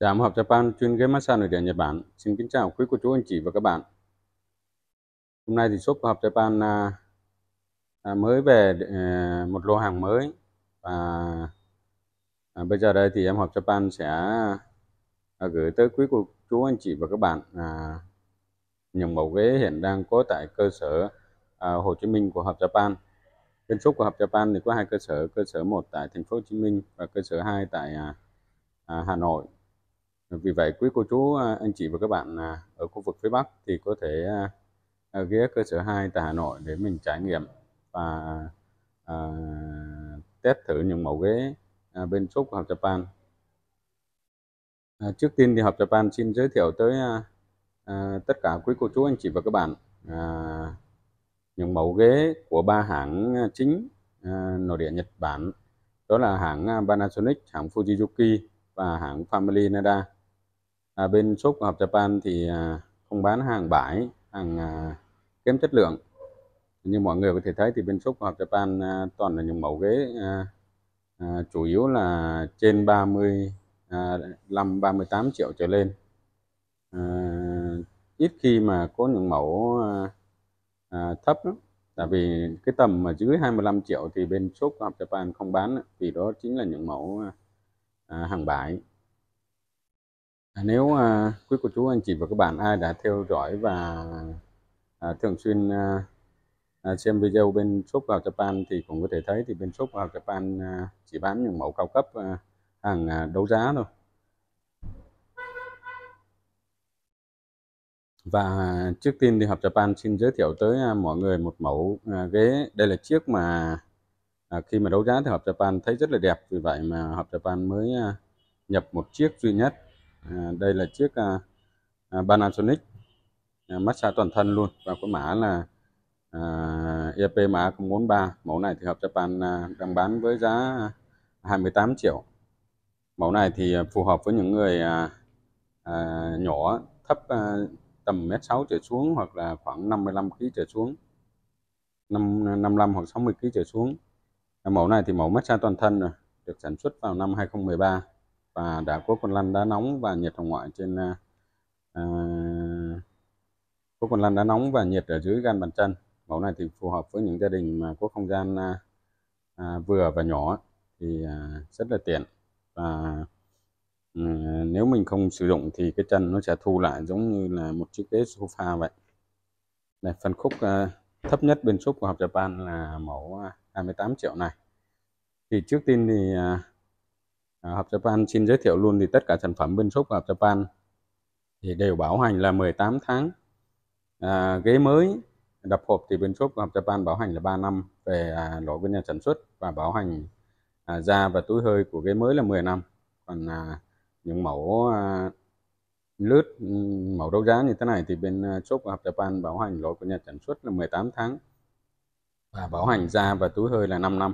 Giám học Japan chuyên ghế massage nội địa Nhật Bản. Xin kính chào quý cô chú anh chị và các bạn. Hôm nay thì shop của học Japan à, à, mới về à, một lô hàng mới và à, bây giờ đây thì em học Japan sẽ à, gửi tới quý cô chú anh chị và các bạn à, những mẫu ghế hiện đang có tại cơ sở à, Hồ Chí Minh của học Japan. Bên shop của học Japan thì có hai cơ sở, cơ sở một tại thành phố Hồ Chí Minh và cơ sở hai tại à, à, Hà Nội vì vậy quý cô chú à, anh chị và các bạn à, ở khu vực phía Bắc thì có thể à, ghé cơ sở 2 tại Hà Nội để mình trải nghiệm và à, test thử những mẫu ghế à, bên shop của học Japan. À, trước tiên thì Hợp Japan xin giới thiệu tới à, tất cả quý cô chú anh chị và các bạn à, những mẫu ghế của ba hãng chính à, nội địa Nhật Bản đó là hãng Panasonic, hãng Fujizuki và hãng Family Nada à, bên shop của Hợp Japan thì à, không bán hàng bãi hàng à, kém chất lượng như mọi người có thể thấy thì bên shop của Hợp Japan à, toàn là những mẫu ghế à, à, chủ yếu là trên 30 à, 5 38 triệu trở lên à, ít khi mà có những mẫu à, à, thấp lắm tại vì cái tầm mà dưới 25 triệu thì bên shop của Hợp Japan không bán vì đó chính là những mẫu à, à hàng bãi À, nếu uh, quý cô chú anh chị và các bạn ai đã theo dõi và uh, thường xuyên uh, xem video bên shop vào Japan thì cũng có thể thấy thì bên shop vào Japan uh, chỉ bán những mẫu cao cấp uh, hàng uh, đấu giá thôi và trước tiên thì hợp Japan xin giới thiệu tới uh, mọi người một mẫu uh, ghế đây là chiếc mà uh, khi mà đấu giá thì hợp Japan thấy rất là đẹp vì vậy mà hợp Japan mới uh, nhập một chiếc duy nhất À, đây là chiếc à, à Panasonic à, massage toàn thân luôn và có mã là à, EPMA 043 mẫu này thì hợp Japan à, đang bán với giá 28 triệu mẫu này thì phù hợp với những người nhỏ thấp tầm mét 6 trở xuống hoặc là khoảng 55 kg trở xuống 5, 55 hoặc 60 kg trở xuống mẫu này thì mẫu massage toàn thân rồi được sản xuất vào năm 2013 và đã có Quan Lăn đá nóng và nhiệt hồng ngoại trên à, à quốc Quan Lăn đá nóng và nhiệt ở dưới gan bàn chân mẫu này thì phù hợp với những gia đình mà có không gian à, à, vừa và nhỏ thì à, rất là tiện và à, nếu mình không sử dụng thì cái chân nó sẽ thu lại giống như là một chiếc ghế sofa vậy này phần khúc à, thấp nhất bên xúc của hộp Japan là mẫu 28 à, triệu này thì trước tiên thì à, à, Hợp Japan xin giới thiệu luôn thì tất cả sản phẩm bên shop của Hợp Japan thì đều bảo hành là 18 tháng à, ghế mới đập hộp thì bên shop của Hợp Japan bảo hành là 3 năm về à, lỗi của nhà sản xuất và bảo hành à, da và túi hơi của ghế mới là 10 năm còn à, những mẫu à, lướt mẫu đấu giá như thế này thì bên à, shop của Hợp Japan bảo hành lỗi của nhà sản xuất là 18 tháng và bảo hành da và túi hơi là 5 năm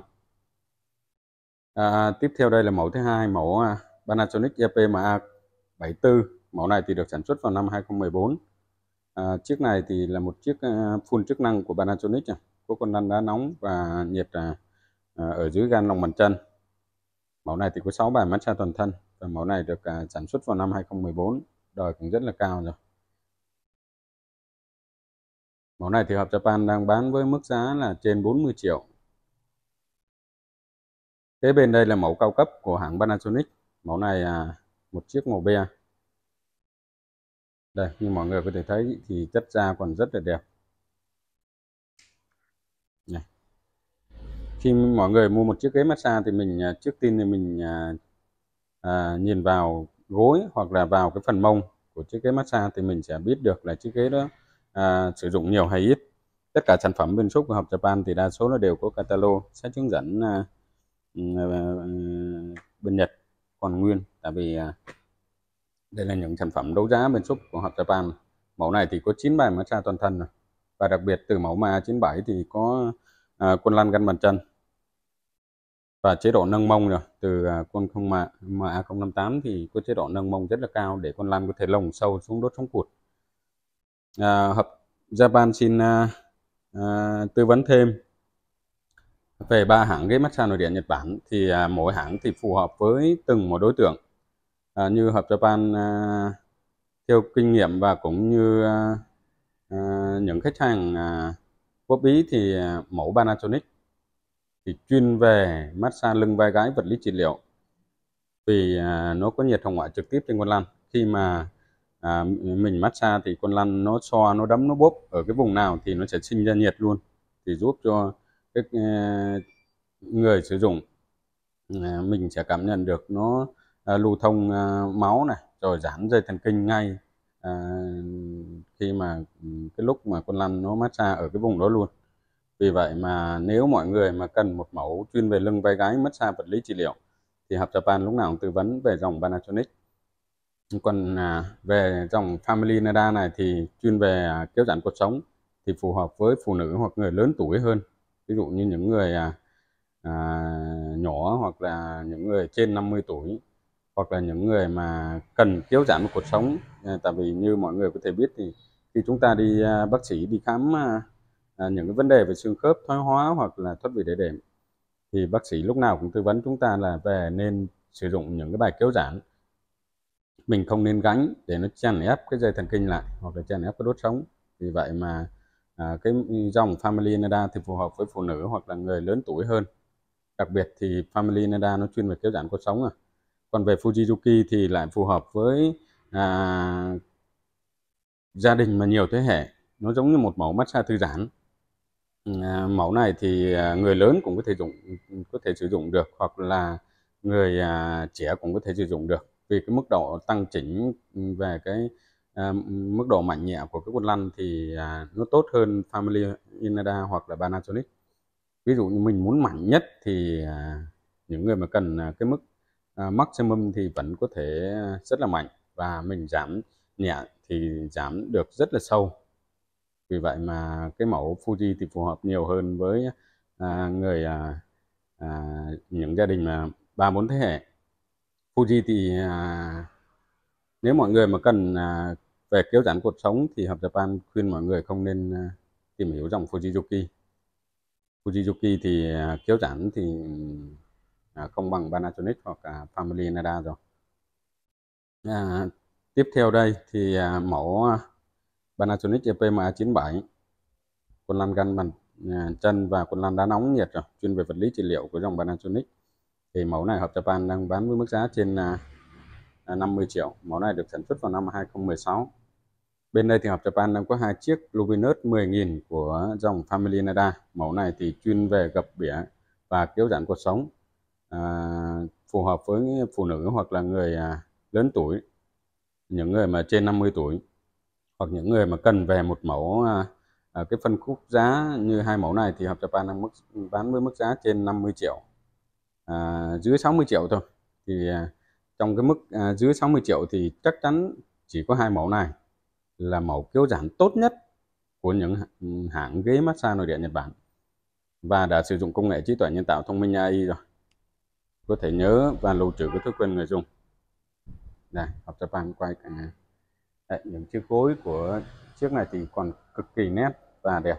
À, tiếp theo đây là mẫu thứ hai mẫu à, Panasonic EPMA 74 mẫu này thì được sản xuất vào năm 2014 à, chiếc này thì là một chiếc uh, full chức năng của Panasonic có con lăn đá nóng và nhiệt à, à, ở dưới gan lòng bàn chân mẫu này thì có 6 bàn massage toàn thân và mẫu này được à, sản xuất vào năm 2014 đời cũng rất là cao rồi mẫu này thì hợp Japan đang bán với mức giá là trên 40 triệu Kế bên đây là mẫu cao cấp của hãng Panasonic. Mẫu này à, một chiếc màu be. Đây, như mọi người có thể thấy thì chất da còn rất là đẹp. Này. Khi mọi người mua một chiếc ghế massage thì mình à, trước tiên thì mình à, à, nhìn vào gối hoặc là vào cái phần mông của chiếc ghế massage thì mình sẽ biết được là chiếc ghế đó à, sử dụng nhiều hay ít. Tất cả sản phẩm bên shop của Học Japan thì đa số nó đều có catalog, sẽ hướng dẫn à, Ừ, ờ, ờ, bên Nhật còn nguyên tại vì à, đây là những sản phẩm đấu giá bên shop của Hot Japan mẫu này thì có 9 bài massage toàn thân rồi. và đặc biệt từ mẫu ma 97 thì có à, quân lăn gân bàn chân và chế độ nâng mông rồi từ à, quân không mạ ma 058 thì có chế độ nâng mông rất là cao để con lan có thể lồng sâu xuống đốt sống cụt à, hợp Japan xin à, à, tư vấn thêm về ba hãng ghế massage nội địa Nhật Bản thì à, mỗi hãng thì phù hợp với từng một đối tượng à, như Hợp Japan à, theo kinh nghiệm và cũng như à, à, những khách hàng à, góp ý thì à, mẫu Panasonic thì chuyên về massage lưng vai gái vật lý trị liệu vì à, nó có nhiệt hồng ngoại trực tiếp trên con lăn khi mà à, mình massage thì con lăn nó xoa nó đấm nó bóp ở cái vùng nào thì nó sẽ sinh ra nhiệt luôn thì giúp cho các ờ, người sử dụng ờ, mình sẽ cảm nhận được nó ờ, lưu thông máu này rồi giãn dây thần kinh ngay khi mà cái lúc mà con lăn nó massage ở cái vùng đó luôn vì vậy mà nếu mọi người mà cần một mẫu chuyên về lưng vai gái massage vật lý trị liệu thì hợp Japan lúc nào cũng tư vấn về dòng Panasonic còn à, về dòng Family Nada này thì chuyên về à, kéo giãn cột sống thì phù hợp với phụ nữ hoặc người lớn tuổi hơn ví dụ như những người à, à, nhỏ hoặc là những người trên 50 tuổi hoặc là những người mà cần kéo giảm cuộc sống à, tại vì như mọi người có thể biết thì khi chúng ta đi à, bác sĩ đi khám à, à, những cái vấn đề về xương khớp thoái hóa hoặc là thoát vị đĩa đệm thì bác sĩ lúc nào cũng tư vấn chúng ta là về nên sử dụng những cái bài kéo giãn mình không nên gánh để nó chèn ép cái dây thần kinh lại hoặc là chèn ép cái đốt sống vì vậy mà à, cái dòng Family Nada thì phù hợp với phụ nữ hoặc là người lớn tuổi hơn đặc biệt thì Family Nada nó chuyên về kéo giãn cột sống à còn về Fujizuki thì lại phù hợp với à, gia đình mà nhiều thế hệ nó giống như một mẫu massage thư giãn à, mẫu này thì à, người lớn cũng có thể dùng có thể sử dụng được hoặc là người à, trẻ cũng có thể sử dụng được vì cái mức độ tăng chỉnh về cái Ờ, mức độ mạnh nhẹ của cái quân lăn thì à, nó tốt hơn Family Inada hoặc là Panasonic ví dụ như mình muốn mạnh nhất thì à, những người mà cần à, cái mức maximum thì vẫn có thể rất là mạnh và mình giảm nhẹ thì giảm được rất là sâu vì vậy mà cái mẫu Fuji thì phù hợp nhiều hơn với người những gia đình mà ba bốn thế hệ Fuji thì nếu mọi người mà cần về kéo giãn cuộc sống thì Hợp Japan khuyên mọi người không nên à, tìm hiểu dòng Fujizuki. Fujizuki thì à, kéo giãn thì à, không bằng Panasonic hoặc là Family Nada rồi. À, tiếp theo đây thì mẫu Panasonic EPMA97 quần lăn gân bằng chân và quần lăn đá nóng nhiệt rồi chuyên về vật lý trị liệu của dòng Panasonic thì mẫu này hợp Japan đang bán với mức giá trên là 50 triệu. Mẫu này được sản xuất vào năm 2016. Bên đây thì Hợp Japan đang có hai chiếc Luminous 10.000 của dòng Family Nada. Mẫu này thì chuyên về gập bỉa và kéo giãn cuộc sống. À, phù hợp với phụ nữ hoặc là người à, lớn tuổi, những người mà trên 50 tuổi hoặc những người mà cần về một mẫu à, à, cái phân khúc giá như hai mẫu này thì Hợp Japan đang mức bán với mức giá trên 50 triệu à, dưới 60 triệu thôi thì à, trong cái mức à, dưới 60 triệu thì chắc chắn chỉ có hai mẫu này là mẫu kéo giãn tốt nhất của những ừ, hãng ghế massage nội địa Nhật Bản và đã sử dụng công nghệ trí tuệ nhân tạo thông minh AI rồi có thể nhớ và lưu trữ các thói quen người dùng đây học Japan quay cả à, Đấy, những chiếc gối của chiếc này thì còn cực kỳ nét và đẹp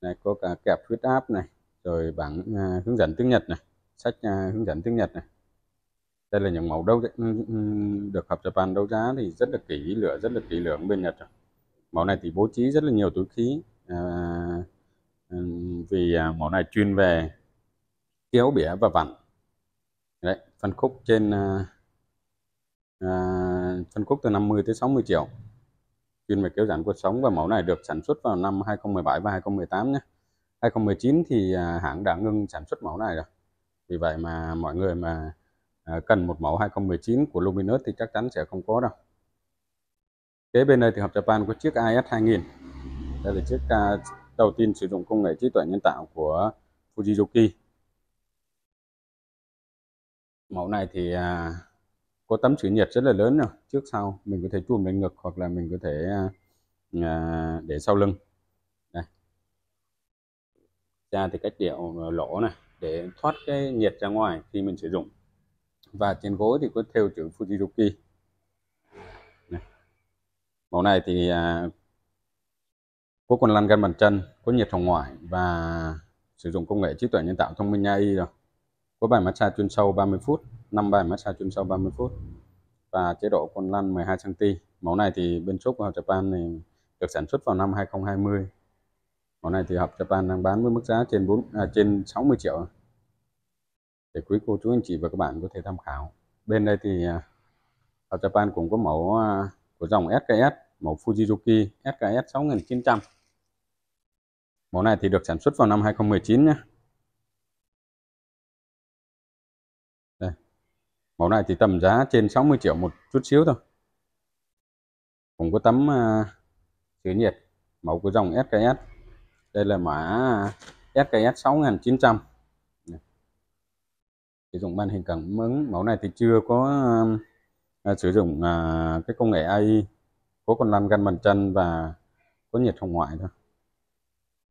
này có cả kẹp huyết áp này rồi bảng à, hướng dẫn tiếng Nhật này sách à, hướng dẫn tiếng Nhật này đây là những mẫu đấu ừ, ừ, ừ, được hợp Japan đấu giá thì rất là kỹ lửa rất là kỹ lưỡng bên Nhật mẫu này thì bố trí rất là nhiều túi khí à, vì à, mẫu này chuyên về kéo bỉa và vặn Đấy, phân khúc trên à, à phân khúc từ 50 tới 60 triệu chuyên về kéo giãn cuộc sống và mẫu này được sản xuất vào năm 2017 và 2018 nhé 2019 thì à, hãng đã ngưng sản xuất mẫu này rồi vì vậy mà mọi người mà À, cần một mẫu 2019 của Luminous thì chắc chắn sẽ không có đâu kế bên đây thì hợp Japan có chiếc IS 2000 đây là chiếc à, đầu tiên sử dụng công nghệ trí tuệ nhân tạo của Fujizuki mẫu này thì à, có tấm chữ nhiệt rất là lớn rồi trước sau mình có thể chùm lên ngực hoặc là mình có thể để sau lưng đây ra thì cách điệu lỗ này để thoát cái nhiệt ra ngoài khi mình sử dụng và trên gối thì có theo chữ Fujiruki mẫu này thì à, có quần lăn gân bàn chân có nhiệt hồng ngoại và sử dụng công nghệ trí tuệ nhân tạo thông minh AI rồi có bài massage chuyên sâu 30 phút 5 bài massage chuyên sâu 30 phút và chế độ quần lăn 12 cm mẫu này thì bên shop của Hợp Japan này được sản xuất vào năm 2020 mẫu này thì Hợp Japan đang bán với mức giá trên 4 à, trên 60 triệu để quý cô chú anh chị và các bạn có thể tham khảo bên đây thì à, ở Japan cũng có mẫu à, của dòng SKS mẫu Fujizuki SKS 6900 mẫu này thì được sản xuất vào năm 2019 nhé Đây. mẫu này thì tầm giá trên 60 triệu một chút xíu thôi cũng có tấm chứa à, nhiệt mẫu của dòng SKS đây là mã SKS 6900 sử dụng màn hình cảm ứng mẫu này thì chưa có à, sử dụng à, cái công nghệ AI có con lăn gân bàn chân và có nhiệt hồng ngoại thôi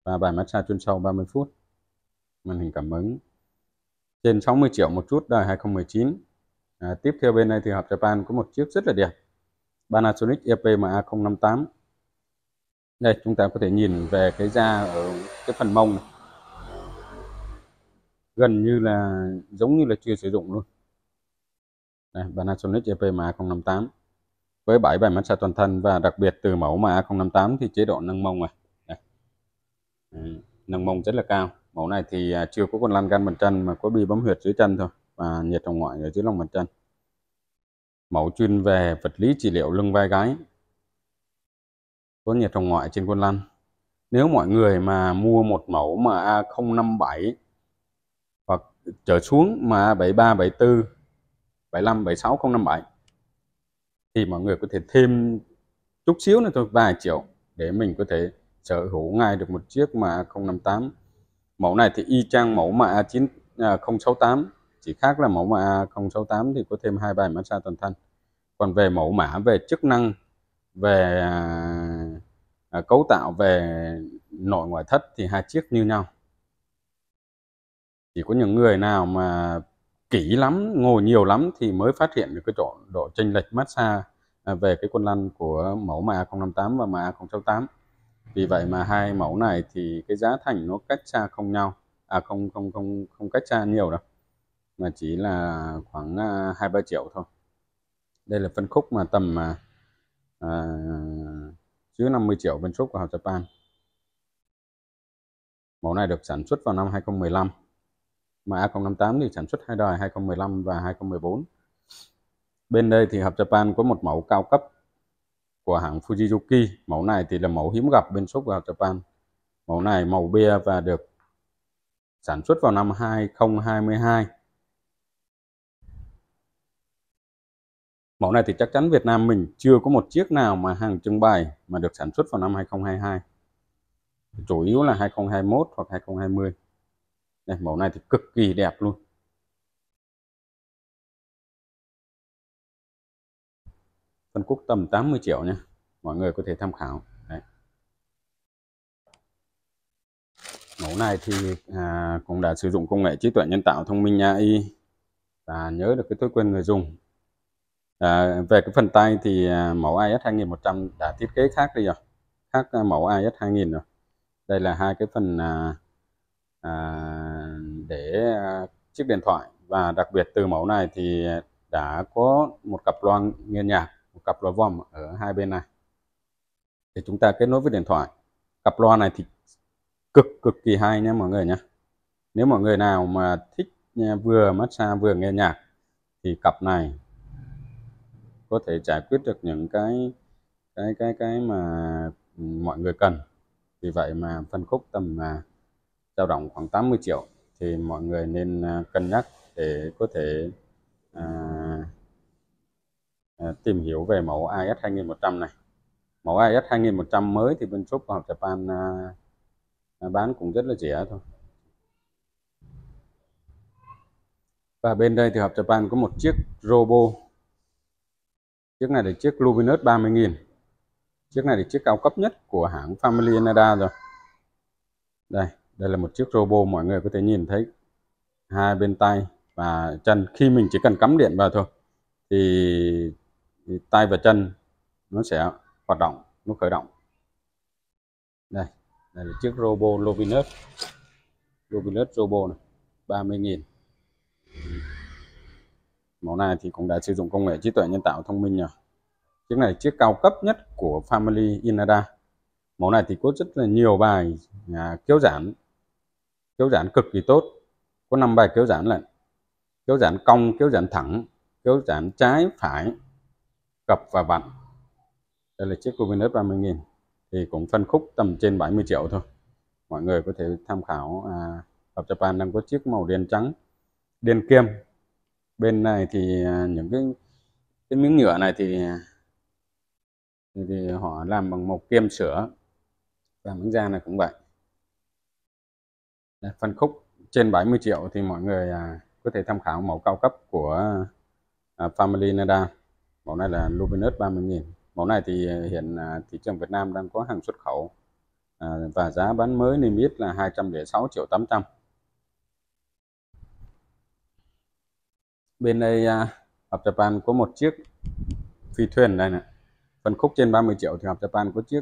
và bài massage chuyên sâu 30 phút màn hình cảm ứng trên 60 triệu một chút đời 2019 à, tiếp theo bên đây thì hợp Japan có một chiếc rất là đẹp Panasonic EPMA 058 đây chúng ta có thể nhìn về cái da ở cái phần mông này gần như là giống như là chưa sử dụng luôn đây, Panasonic EPM A058 với 7 bài massage toàn thân và đặc biệt từ mẫu mà A058 thì chế độ nâng mông này đây. nâng mông rất là cao mẫu này thì à, chưa có con lan gan bàn chân mà có bi bấm huyệt dưới chân thôi và nhiệt hồng ngoại ở dưới lòng bàn chân mẫu chuyên về vật lý trị liệu lưng vai gáy có nhiệt hồng ngoại trên con lăn nếu mọi người mà mua một mẫu mà A057 trở xuống mà 73, 74, 75, 76, 057 thì mọi người có thể thêm chút xíu nữa thôi vài triệu để mình có thể sở hữu ngay được một chiếc mà 058 mẫu này thì y chang mẫu mà A9 à, chỉ khác là mẫu mà A068 thì có thêm hai bài massage toàn thân còn về mẫu mã về chức năng về à, à cấu tạo về nội ngoại thất thì hai chiếc như nhau chỉ có những người nào mà kỹ lắm ngồi nhiều lắm thì mới phát hiện được cái độ độ chênh lệch massage à, về cái quân lăn của mẫu MA058 và MA068 vì vậy mà hai mẫu này thì cái giá thành nó cách xa không nhau à không không không không cách xa nhiều đâu mà chỉ là khoảng à, hai ba triệu thôi đây là phân khúc mà tầm à, à dưới 50 triệu phân khúc của Hào Japan mẫu này được sản xuất vào năm 2015 mà A058 thì sản xuất hai đời 2015 và 2014. Bên đây thì Hợp Japan có một mẫu cao cấp của hãng Fujizuki. Mẫu này thì là mẫu hiếm gặp bên shop của Hợp Japan. Mẫu này màu bia và được sản xuất vào năm 2022. Mẫu này thì chắc chắn Việt Nam mình chưa có một chiếc nào mà hàng trưng bày mà được sản xuất vào năm 2022. Chủ yếu là 2021 hoặc 2020. Đây, mẫu này thì cực kỳ đẹp luôn phân khúc tầm 80 triệu nhé, mọi người có thể tham khảo Đấy. mẫu này thì à, cũng đã sử dụng công nghệ trí tuệ nhân tạo thông minh AI và nhớ được cái thói quen người dùng à, về cái phần tay thì à, mẫu IS 2100 đã thiết kế khác đi rồi khác à, mẫu IS 2000 rồi đây là hai cái phần à, À, để à, chiếc điện thoại và đặc biệt từ mẫu này thì đã có một cặp loa nghe nhạc một cặp loa vòm ở hai bên này để chúng ta kết nối với điện thoại cặp loa này thì cực cực kỳ hay nha mọi người nhé nếu mọi người nào mà thích à, vừa massage vừa nghe nhạc thì cặp này có thể giải quyết được những cái cái cái cái mà ừ, mọi người cần vì vậy mà phân khúc tầm dao động khoảng 80 triệu thì mọi người nên à, cân nhắc để có thể à, à tìm hiểu về mẫu AS 2100 này. Mẫu AS 2100 mới thì bên shop của học Japan à, à, bán cũng rất là rẻ thôi. Và bên đây thì Hợp Japan có một chiếc Robo. Chiếc này là chiếc Luminous 30.000. Chiếc này là chiếc cao cấp nhất của hãng Family Canada rồi. Đây đây là một chiếc robot mọi người có thể nhìn thấy hai bên tay và chân khi mình chỉ cần cắm điện vào thôi thì, thì tay và chân nó sẽ hoạt động nó khởi động đây đây là chiếc robot Lovinus Lovinus robot này 30.000 mẫu này thì cũng đã sử dụng công nghệ trí tuệ nhân tạo thông minh rồi chiếc này chiếc cao cấp nhất của Family Inada mẫu này thì có rất là nhiều bài à, kéo giãn kéo giãn cực kỳ tốt có năm bài kéo giãn là kéo giãn cong kéo giãn thẳng kéo giãn trái phải cặp và vặn đây là chiếc Luminous 30.000 thì cũng phân khúc tầm trên 70 triệu thôi mọi người có thể tham khảo à, Hợp Japan đang có chiếc màu đen trắng đen kim bên này thì à, những cái cái miếng nhựa này à, thì thì họ làm bằng màu kem sữa và miếng da này cũng vậy phân khúc trên 70 triệu thì mọi người à, có thể tham khảo mẫu cao cấp của à, Family Nada mẫu này là Luminous 30.000 mẫu này thì à, hiện thị trường Việt Nam đang có hàng xuất khẩu và giá bán mới niêm yết là 206 triệu 800 bên đây Hợp Japan có một chiếc phi thuyền đây nè phân khúc trên 30 triệu thì Hợp Japan có chiếc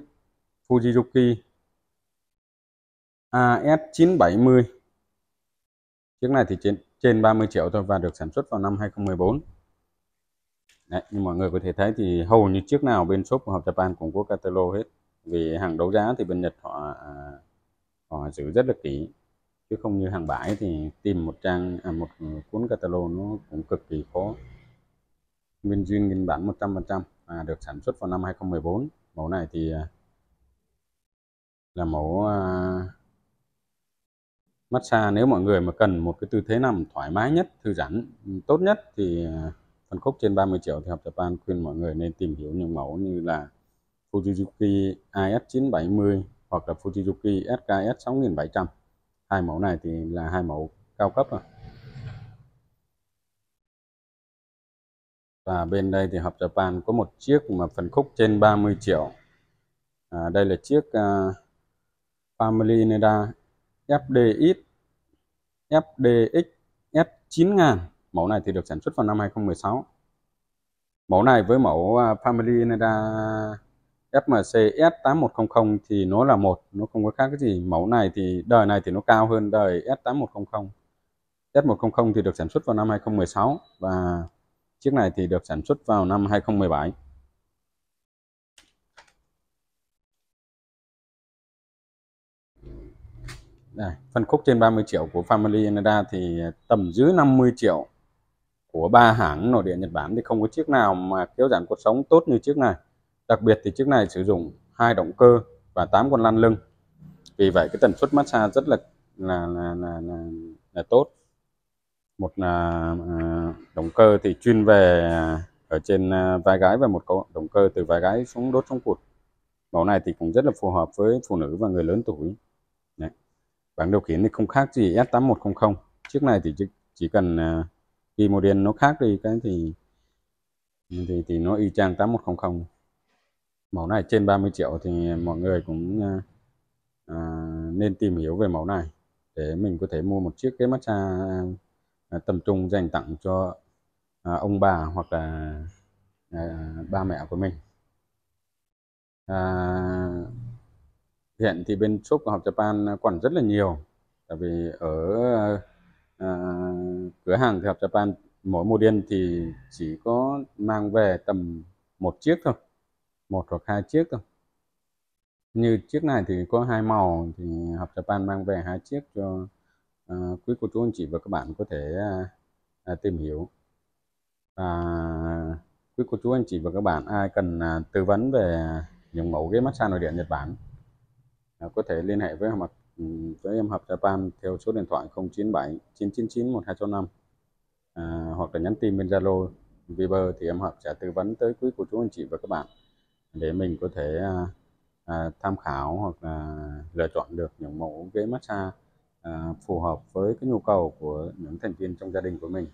Fujizuki AS970 à, chiếc này thì trên trên 30 triệu thôi và được sản xuất vào năm 2014 Đấy, như mọi người có thể thấy thì hầu như chiếc nào bên shop của Hợp Japan cũng có catalog hết vì hàng đấu giá thì bên Nhật họ à, họ giữ rất là kỹ chứ không như hàng bãi thì tìm một trang à, một cuốn catalog nó cũng cực kỳ khó nguyên duyên nguyên bản 100% và được sản xuất vào năm 2014 mẫu này thì à, là mẫu massage nếu mọi người mà cần một cái tư thế nằm thoải mái nhất thư giãn tốt nhất thì à, phân khúc trên 30 triệu thì học tập Japan khuyên mọi người nên tìm hiểu những mẫu như là Fujizuki IS970 hoặc là Fujizuki SKS 6700 hai mẫu này thì là hai mẫu cao cấp rồi và bên đây thì hợp Japan có một chiếc mà phần khúc trên 30 triệu à, đây là chiếc uh, Family Neda FDX, FDX S9000. Mẫu này thì được sản xuất vào năm 2016. Mẫu này với mẫu à, Family Ineda FMC S8100 thì nó là một, nó không có khác cái gì. Mẫu này thì đời này thì nó cao hơn đời S8100. S100 thì được sản xuất vào năm 2016 và chiếc này thì được sản xuất vào năm 2017. Đây, phân khúc trên 30 triệu của Family Canada thì tầm dưới 50 triệu của ba hãng nội địa Nhật Bản thì không có chiếc nào mà kéo giãn cuộc sống tốt như chiếc này. Đặc biệt thì chiếc này sử dụng hai động cơ và 8 con lăn lưng. Vì vậy cái tần suất massage rất là là là là, là, là tốt. Một là à, động cơ thì chuyên về ở trên à, vai gái và một động cơ từ vai gái xuống đốt xuống cụt. Mẫu này thì cũng rất là phù hợp với phụ nữ và người lớn tuổi bảng điều khiển thì không khác gì S8100 chiếc này thì chỉ, chỉ cần khi à, model nó khác đi cái thì thì thì nó y chang 8100 mẫu này trên 30 triệu thì mọi người cũng à, à, nên tìm hiểu về mẫu này để mình có thể mua một chiếc cái massage à, tầm trung dành tặng cho à, ông bà hoặc là à, ba mẹ của mình à, hiện thì bên shop của học Japan quản rất là nhiều tại vì ở à, cửa hàng thì học Japan mỗi mùa điên thì chỉ có mang về tầm một chiếc thôi một hoặc hai chiếc thôi như chiếc này thì có hai màu thì học Japan mang về hai chiếc cho à, quý cô chú anh chị và các bạn có thể à, à, tìm hiểu Và quý cô chú anh chị và các bạn ai cần à, tư vấn về những mẫu ghế massage nội địa Nhật Bản Ờ, có thể liên hệ với mặt ừ, với em hợp Japan theo số điện thoại 097 999 1205 à, hoặc là nhắn tin bên Zalo Viber thì em hợp sẽ tư vấn tới quý cô chú anh chị và các bạn để mình có thể à, à, tham khảo hoặc là lựa chọn được những mẫu ghế massage à, phù hợp với cái nhu cầu của những thành viên trong gia đình của mình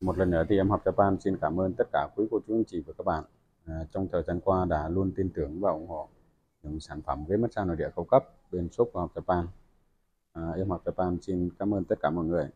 một lần nữa thì em học Japan xin cảm ơn tất cả quý cô chú anh chị và các bạn à, trong thời gian qua đã luôn tin tưởng và ủng hộ những sản phẩm ghế massage nội địa cao cấp bên shop của học Japan. À, em học Japan xin cảm ơn tất cả mọi người.